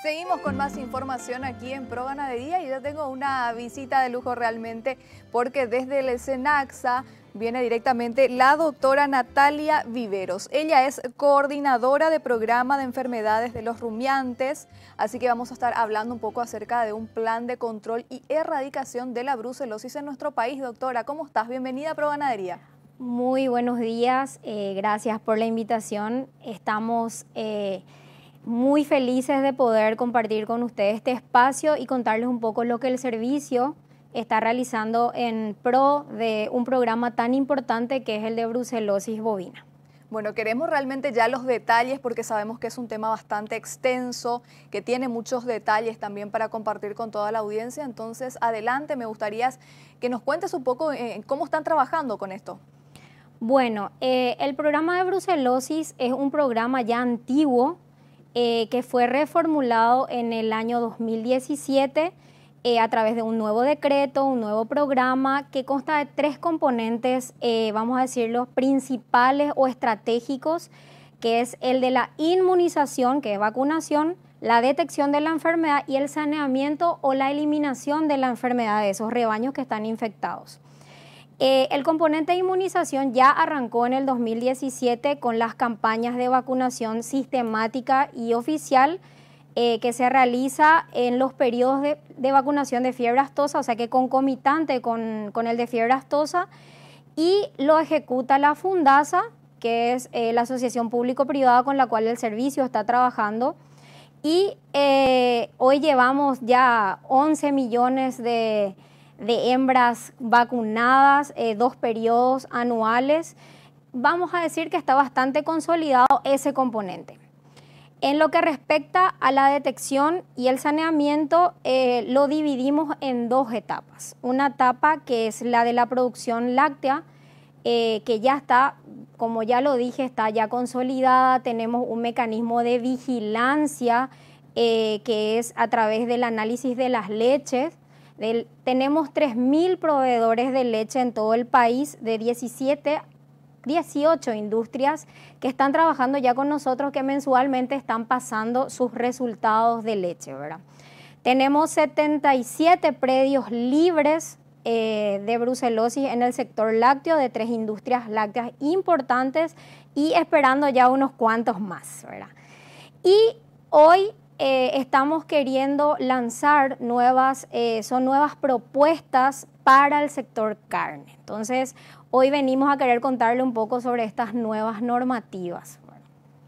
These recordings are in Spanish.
Seguimos con más información aquí en ProGanadería y ya tengo una visita de lujo realmente porque desde el Senaxa viene directamente la doctora Natalia Viveros. Ella es coordinadora de programa de enfermedades de los rumiantes, así que vamos a estar hablando un poco acerca de un plan de control y erradicación de la brucelosis en nuestro país. Doctora, ¿cómo estás? Bienvenida a ProGanadería. Muy buenos días, eh, gracias por la invitación. Estamos... Eh, muy felices de poder compartir con ustedes este espacio y contarles un poco lo que el servicio está realizando en pro de un programa tan importante que es el de brucelosis bovina. Bueno, queremos realmente ya los detalles porque sabemos que es un tema bastante extenso, que tiene muchos detalles también para compartir con toda la audiencia. Entonces, adelante, me gustaría que nos cuentes un poco eh, cómo están trabajando con esto. Bueno, eh, el programa de brucelosis es un programa ya antiguo eh, que fue reformulado en el año 2017 eh, a través de un nuevo decreto, un nuevo programa que consta de tres componentes, eh, vamos a los principales o estratégicos, que es el de la inmunización, que es vacunación, la detección de la enfermedad y el saneamiento o la eliminación de la enfermedad de esos rebaños que están infectados. Eh, el componente de inmunización ya arrancó en el 2017 con las campañas de vacunación sistemática y oficial eh, que se realiza en los periodos de, vacunación de fiebre astosa, o sea que concomitante con, el de fiebre astosa, y lo ejecuta la Fundasa, que es eh, la asociación público-privada con la cual el servicio está trabajando. Y hoy llevamos ya 11 millones de de hembras vacunadas, eh, dos periodos anuales, vamos a decir que está bastante consolidado ese componente. En lo que respecta a la detección y el saneamiento, eh, lo dividimos en dos etapas. Una etapa que es la de la producción láctea, eh, que ya está, como ya lo dije, está ya consolidada, tenemos un mecanismo de vigilancia que es a través del análisis de las leches tenemos 3.000 proveedores de leche en todo el país de 17 18 industrias que están trabajando ya con nosotros que mensualmente están pasando sus resultados de leche, ¿verdad? Tenemos 77 predios libres eh, de brucelosis en el sector lácteo de tres industrias lácteas importantes y esperando ya unos cuantos más, ¿verdad? Y hoy eh, estamos queriendo lanzar nuevas, eh, son nuevas propuestas para el sector carne. Entonces, hoy venimos a querer contarle un poco sobre estas nuevas normativas.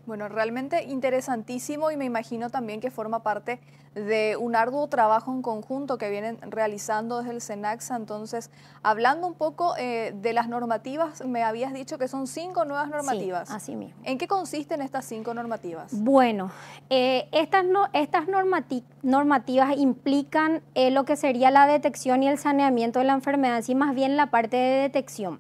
Bueno, realmente interesantísimo y me imagino también que forma parte de un arduo trabajo en conjunto que vienen realizando desde el CENAXA. Entonces, hablando un poco eh, de las normativas, me habías dicho que son cinco nuevas normativas. así mismo. ¿En qué consisten estas cinco normativas? Bueno, eh, estas, no, estas normativas implican eh, lo que sería la detección y el saneamiento de la enfermedad, así más bien la parte de detección.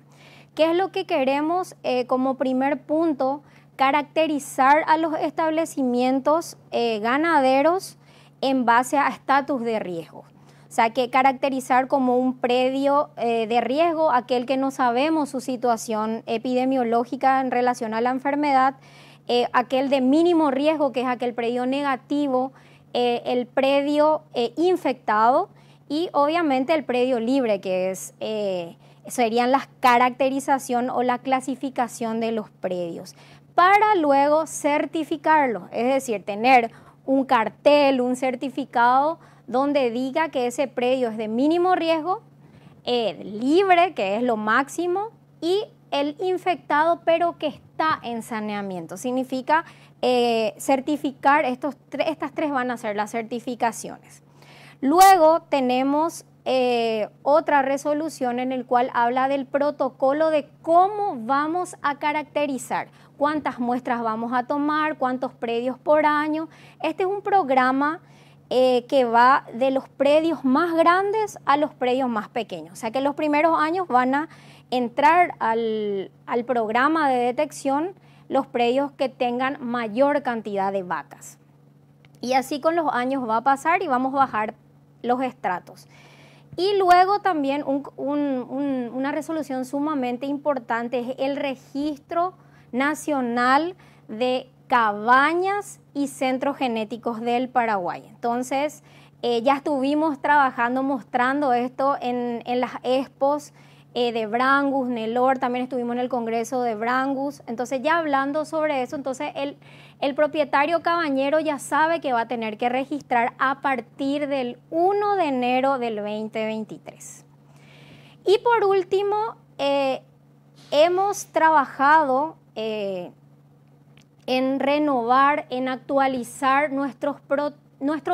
¿Qué es lo que queremos como primer punto? caracterizar a los establecimientos eh, ganaderos en base a estatus de riesgo. O sea, que caracterizar como un predio eh, de riesgo aquel que no sabemos su situación epidemiológica en relación a la enfermedad, eh, aquel de mínimo riesgo, que es aquel predio negativo, el predio infectado y obviamente el predio libre, que es, serían las caracterización o la clasificación de los predios para luego certificarlo, es decir, tener un cartel, un certificado donde diga que ese predio es de mínimo riesgo, el libre, que es lo máximo, y el infectado, pero que está en saneamiento. Significa eh, certificar, estos estas tres van a ser las certificaciones. Luego tenemos eh, otra resolución en el cual habla del protocolo de cómo vamos a caracterizar, cuántas muestras vamos a tomar, cuántos predios por año. Este es un programa eh, que va de los predios más grandes a los predios más pequeños. O sea que los primeros años van a entrar al programa de detección los predios que tengan mayor cantidad de vacas. Y así con los años va a pasar y vamos a bajar los estratos. Y luego también una resolución sumamente importante es el registro nacional de cabañas y centros genéticos del Paraguay. Entonces, eh, ya estuvimos trabajando, mostrando esto en, en las expos eh, de Brangus, Nelor, también estuvimos en el Congreso de Brangus. Entonces ya hablando sobre eso, entonces el, propietario cabañero ya sabe que va a tener que registrar a partir del 1 de enero del 2023. Y por último, eh, hemos trabajado eh, en renovar, en actualizar nuestro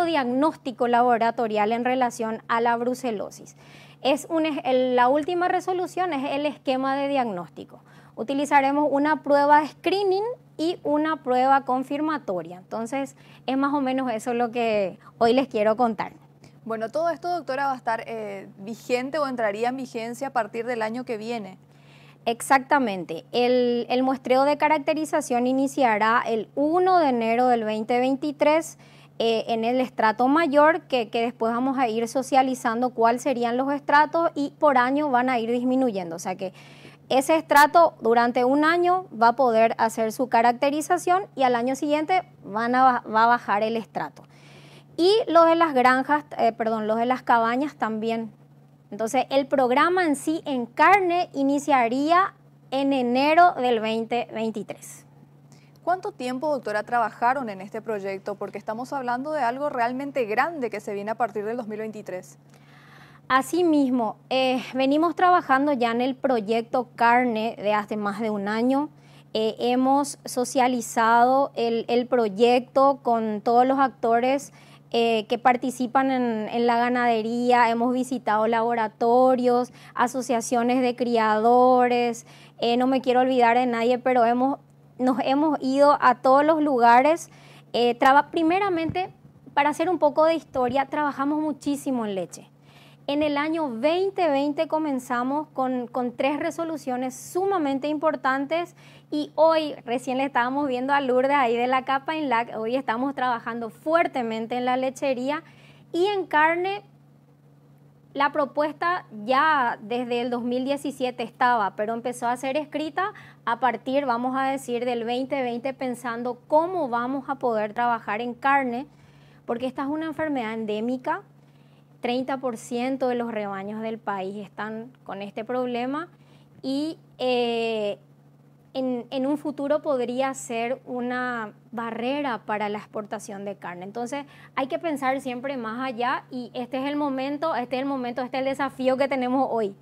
diagnóstico laboratorial en relación a la brucelosis. Es la última resolución es el esquema de diagnóstico. Utilizaremos una prueba de screening y una prueba confirmatoria. Entonces, es más o menos eso lo que hoy les quiero contar. Bueno, todo esto, doctora, va a estar eh, vigente o entraría en vigencia a partir del año que viene. Exactamente. El, el muestreo de caracterización iniciará el 1 de enero del 2023 eh, en el estrato mayor, que, que, después vamos a ir socializando cuáles serían los estratos y por año van a ir disminuyendo. O sea que ese estrato durante un año va a poder hacer su caracterización y al año siguiente van va a bajar el estrato. Y los de las granjas, eh, perdón, los de las cabañas también. Entonces el programa en sí en carne iniciaría en enero del 2023. ¿Cuánto tiempo, doctora, trabajaron en este proyecto? Porque estamos hablando de algo realmente grande que se viene a partir del 2023. Asimismo, eh, venimos trabajando ya en el proyecto Carne de hace más de un año. Eh, hemos socializado el, proyecto con todos los actores eh, que participan en, la ganadería, hemos visitado laboratorios, asociaciones de criadores, eh, no me quiero olvidar de nadie, pero hemos nos hemos ido a todos los lugares. Eh, primeramente, para hacer un poco de historia, trabajamos muchísimo en leche. En el año 2020 comenzamos con, con, tres resoluciones sumamente importantes y hoy, recién le estábamos viendo a Lourdes ahí de la capa en la, hoy estamos trabajando fuertemente en la lechería y en carne la propuesta ya desde el 2017 estaba, pero empezó a ser escrita a partir, vamos a decir, del 2020 pensando cómo vamos a poder trabajar en carne, porque esta es una enfermedad endémica, 30% de los rebaños del país están con este problema y eh, en, un futuro podría ser una barrera para la exportación de carne. Entonces hay que pensar siempre más allá y este es el momento, este es el momento, este es el desafío que tenemos hoy.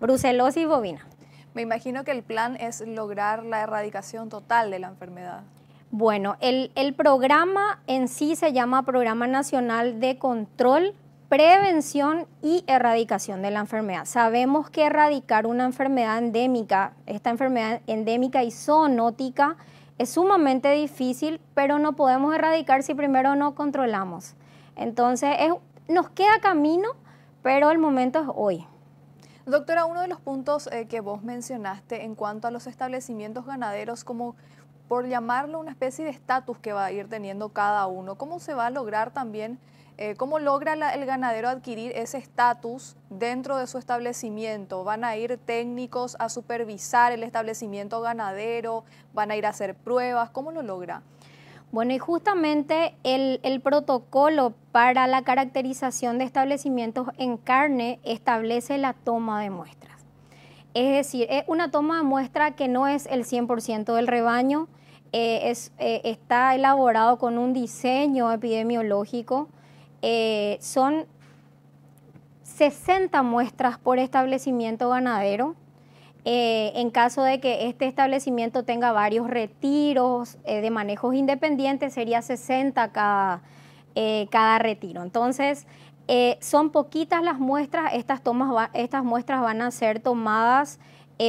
Brucelosis bovina. Me imagino que el plan es lograr la erradicación total de la enfermedad. Bueno, el, el programa en sí se llama Programa Nacional de Control prevención y erradicación de la enfermedad. Sabemos que erradicar una enfermedad endémica, esta enfermedad endémica y zoonótica, es sumamente difícil, pero no podemos erradicar si primero no controlamos. Entonces, nos queda camino, pero el momento es hoy. Doctora, uno de los puntos eh, que vos mencionaste en cuanto a los establecimientos ganaderos, como por llamarlo una especie de estatus que va a ir teniendo cada uno, ¿cómo se va a lograr también eh, ¿Cómo logra el ganadero adquirir ese estatus dentro de su establecimiento? ¿Van a ir técnicos a supervisar el establecimiento ganadero? ¿Van a ir a hacer pruebas? ¿Cómo lo logra? Bueno, y justamente el, protocolo para la caracterización de establecimientos en carne establece la toma de muestras. Es decir, es una toma de muestra que no es el 100% del rebaño, eh, es, eh, está elaborado con un diseño epidemiológico eh, son 60 muestras por establecimiento ganadero. Eh, en caso de que este establecimiento tenga varios retiros eh, de manejos independientes, sería 60 cada, cada retiro. Entonces, son poquitas las muestras, estas, tomas estas muestras van a ser tomadas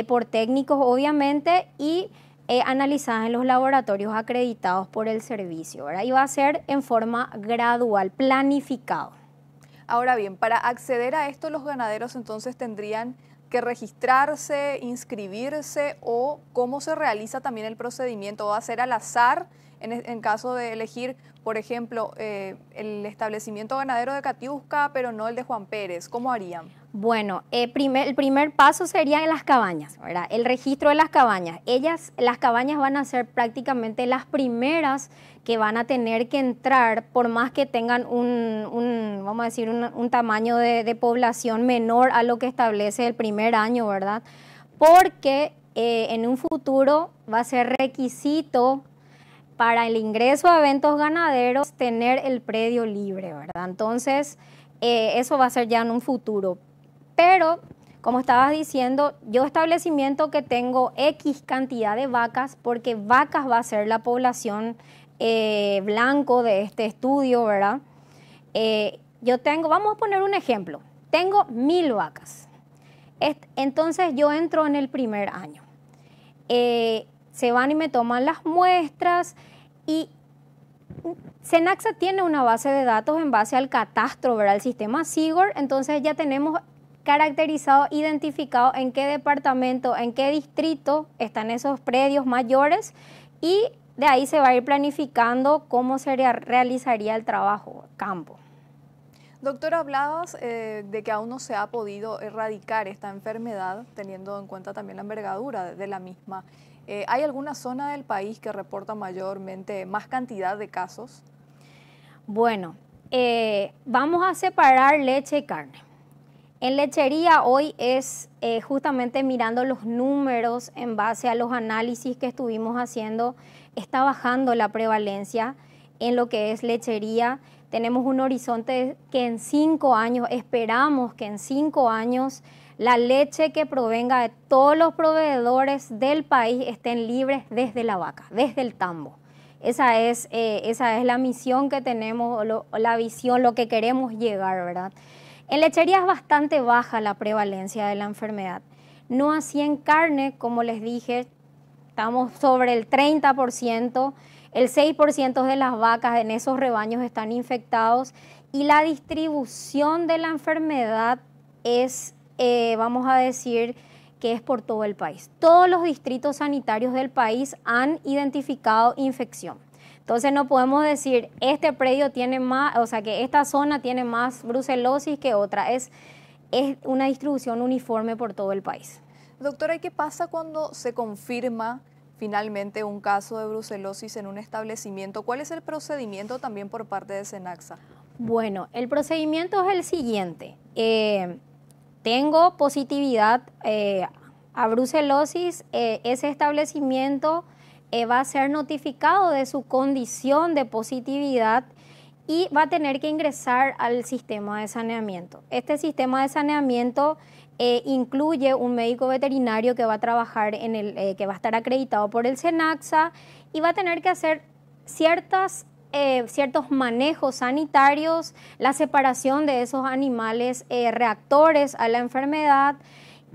por técnicos, obviamente, y eh, analizadas en los laboratorios acreditados por el servicio, Ahora Y va a ser en forma gradual, planificado. Ahora bien, para acceder a esto los ganaderos entonces tendrían que registrarse, inscribirse o cómo se realiza también el procedimiento. ¿Va a ser al azar en, en caso de elegir por ejemplo, eh, el establecimiento ganadero de Catiusca, pero no el de Juan Pérez? ¿Cómo harían? Bueno, eh, el primer paso sería en las cabañas, ¿verdad? El registro de las cabañas. Ellas, las cabañas van a ser prácticamente las primeras que van a tener que entrar, por más que tengan un, vamos a decir, un, tamaño de, población menor a lo que establece el primer año, ¿verdad? Porque eh, en un futuro va a ser requisito para el ingreso a eventos ganaderos tener el predio libre, ¿verdad? Entonces, eh, eso va a ser ya en un futuro. Pero, como estabas diciendo, yo establecimiento que tengo X cantidad de vacas, porque vacas va a ser la población eh, blanco de este estudio, ¿verdad? Eh, yo tengo, vamos a poner un ejemplo, tengo mil vacas. Entonces yo entro en el primer año se van y me toman las muestras y Senaxa tiene una base de datos en base al catastro, ¿verdad? El sistema SIGOR, entonces ya tenemos caracterizado, identificado en qué departamento, en qué distrito están esos predios mayores y de ahí se va a ir planificando cómo se realizaría el trabajo campo. Doctora, hablabas eh, de que aún no se ha podido erradicar esta enfermedad, teniendo en cuenta también la envergadura de la misma. Eh, ¿Hay alguna zona del país que reporta mayormente más cantidad de casos? Bueno, eh, vamos a separar leche y carne. En lechería hoy es eh, justamente mirando los números en base a los análisis que estuvimos haciendo, está bajando la prevalencia en lo que es lechería. Tenemos un horizonte que en cinco años, esperamos que en cinco años la leche que provenga de todos los proveedores del país estén libres desde la vaca, desde el tambo. Esa es, eh, esa es la misión que tenemos, la visión, lo que queremos llegar, ¿verdad? En lechería es bastante baja la prevalencia de la enfermedad. No así en carne, como les dije, estamos sobre el 30%, el 6% de las vacas en esos rebaños están infectados y la distribución de la enfermedad es eh, vamos a decir que es por todo el país. Todos los distritos sanitarios del país han identificado infección. Entonces no podemos decir este predio tiene más, o sea que esta zona tiene más brucelosis que otra. Es, es una distribución uniforme por todo el país. Doctora, ¿y qué pasa cuando se confirma finalmente un caso de brucelosis en un establecimiento? ¿Cuál es el procedimiento también por parte de Senaxa? Bueno, el procedimiento es el siguiente. Eh, tengo positividad eh, a brucelosis, eh, ese establecimiento eh, va a ser notificado de su condición de positividad y va a tener que ingresar al sistema de saneamiento. Este sistema de saneamiento incluye un médico veterinario que va a trabajar en el, que va a estar acreditado por el SENAXA y va a tener que hacer ciertas eh, ciertos manejos sanitarios, la separación de esos animales eh, reactores a la enfermedad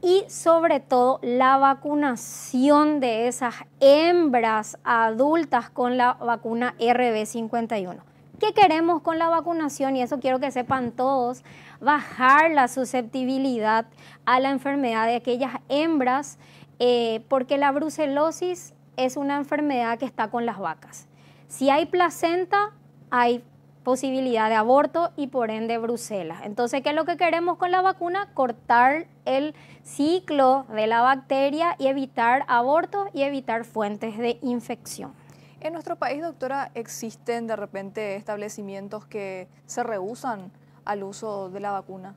y sobre todo la vacunación de esas hembras adultas con la vacuna RB51. ¿Qué queremos con la vacunación? Y eso quiero que sepan todos, bajar la susceptibilidad a la enfermedad de aquellas hembras, eh, porque la brucelosis es una enfermedad que está con las vacas. Si hay placenta, hay posibilidad de aborto y por ende Bruselas. Entonces, ¿qué es lo que queremos con la vacuna? Cortar el ciclo de la bacteria y evitar abortos y evitar fuentes de infección. En nuestro país, doctora, existen de repente establecimientos que se rehusan al uso de la vacuna.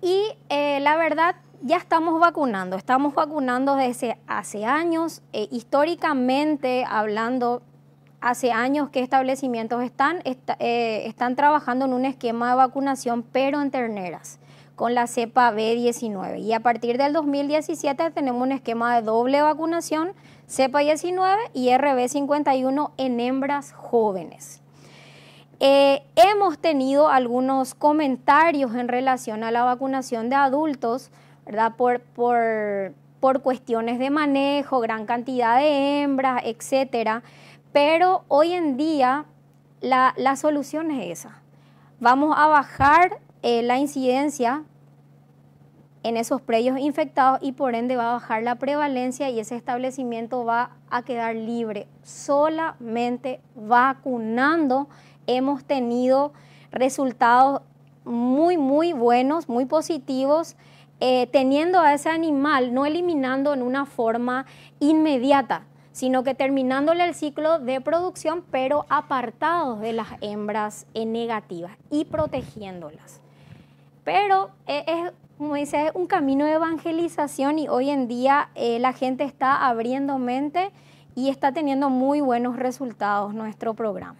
Y eh, la verdad, ya estamos vacunando, estamos vacunando desde hace años, eh, históricamente hablando hace años que establecimientos están, eh, están trabajando en un esquema de vacunación, pero en terneras, con la cepa B19. Y a partir del 2017 tenemos un esquema de doble vacunación, cepa 19 y RB51 en hembras jóvenes. Eh, hemos tenido algunos comentarios en relación a la vacunación de adultos, ¿verdad? Por, por cuestiones de manejo, gran cantidad de hembras, etcétera. Pero hoy en día la, solución es esa. Vamos a bajar eh, la incidencia en esos predios infectados y por ende va a bajar la prevalencia y ese establecimiento va a quedar libre. Solamente vacunando hemos tenido resultados muy, muy buenos, muy positivos, eh, teniendo a ese animal, no eliminando en una forma inmediata, sino que terminándole el ciclo de producción, pero apartados de las hembras eh, negativas y protegiéndolas. Pero eh, es, como dice, es un camino de evangelización y hoy en día eh, la gente está abriendo mente y está teniendo muy buenos resultados nuestro programa.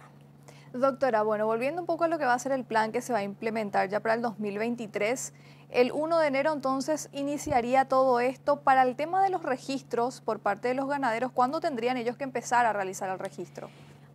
Doctora, bueno, volviendo un poco a lo que va a ser el plan que se va a implementar ya para el 2023, el 1 de enero entonces iniciaría todo esto. Para el tema de los registros por parte de los ganaderos, ¿cuándo tendrían ellos que empezar a realizar el registro?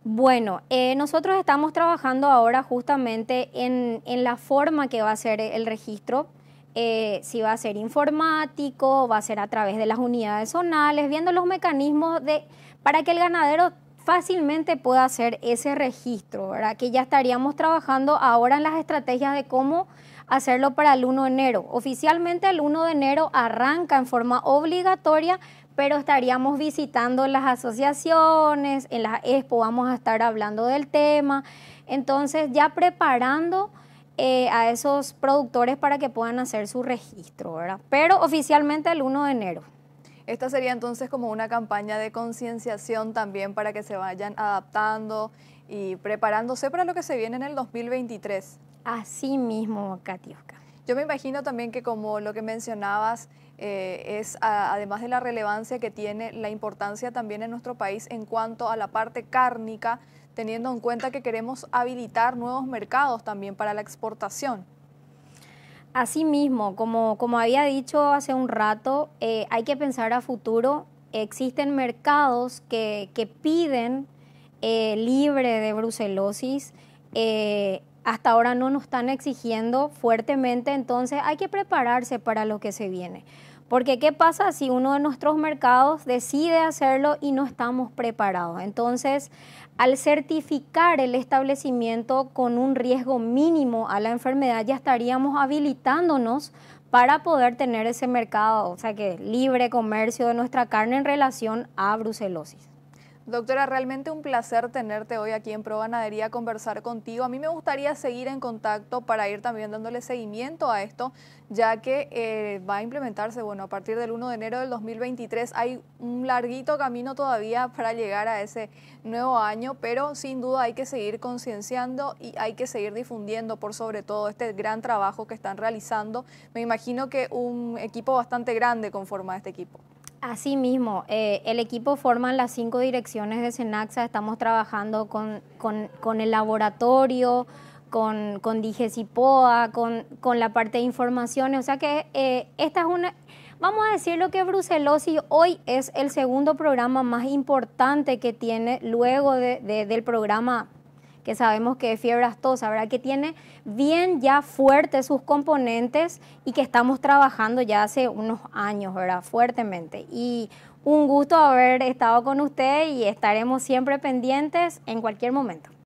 Bueno, eh, nosotros estamos trabajando ahora justamente en, la forma que va a ser el registro, eh, si va a ser informático, va a ser a través de las unidades zonales, viendo los mecanismos de para que el ganadero fácilmente pueda hacer ese registro, ¿verdad? Que ya estaríamos trabajando ahora en las estrategias de cómo hacerlo para el 1 de enero. Oficialmente el 1 de enero arranca en forma obligatoria, pero estaríamos visitando las asociaciones, en la expo vamos a estar hablando del tema, entonces ya preparando eh, a esos productores para que puedan hacer su registro, ¿verdad? Pero oficialmente el 1 de enero. Esta sería entonces como una campaña de concienciación también para que se vayan adaptando y preparándose para lo que se viene en el 2023. Así mismo, Katiuska. Yo me imagino también que como lo que mencionabas, eh, es además de la relevancia que tiene, la importancia también en nuestro país en cuanto a la parte cárnica, teniendo en cuenta que queremos habilitar nuevos mercados también para la exportación. Asimismo, como, como había dicho hace un rato, eh, hay que pensar a futuro. Existen mercados que, piden eh, libre de brucelosis hasta ahora no nos están exigiendo fuertemente, entonces hay que prepararse para lo que se viene. Porque ¿qué pasa si uno de nuestros mercados decide hacerlo y no estamos preparados? Entonces, al certificar el establecimiento con un riesgo mínimo a la enfermedad, ya estaríamos habilitándonos para poder tener ese mercado, o sea que libre comercio de nuestra carne en relación a brucelosis. Doctora, realmente un placer tenerte hoy aquí en Pro Ganadería, conversar contigo. A mí me gustaría seguir en contacto para ir también dándole seguimiento a esto, ya que eh, va a implementarse, bueno, a partir del 1 de enero del 2023. Hay un larguito camino todavía para llegar a ese nuevo año, pero sin duda hay que seguir concienciando y hay que seguir difundiendo, por sobre todo, este gran trabajo que están realizando. Me imagino que un equipo bastante grande conforma este equipo. Así mismo, eh, el equipo forma las cinco direcciones de Senaxa, estamos trabajando con, el laboratorio, con, con DIGESIPOA, con, la parte de informaciones, o sea que eh, esta es una... Vamos a decir lo que Brucelosis hoy es el segundo programa más importante que tiene luego del programa que sabemos que es fiebre astosa, ¿verdad? Que tiene bien ya fuertes sus componentes y que estamos trabajando ya hace unos años, ¿verdad? Fuertemente. Y un gusto haber estado con usted y estaremos siempre pendientes en cualquier momento.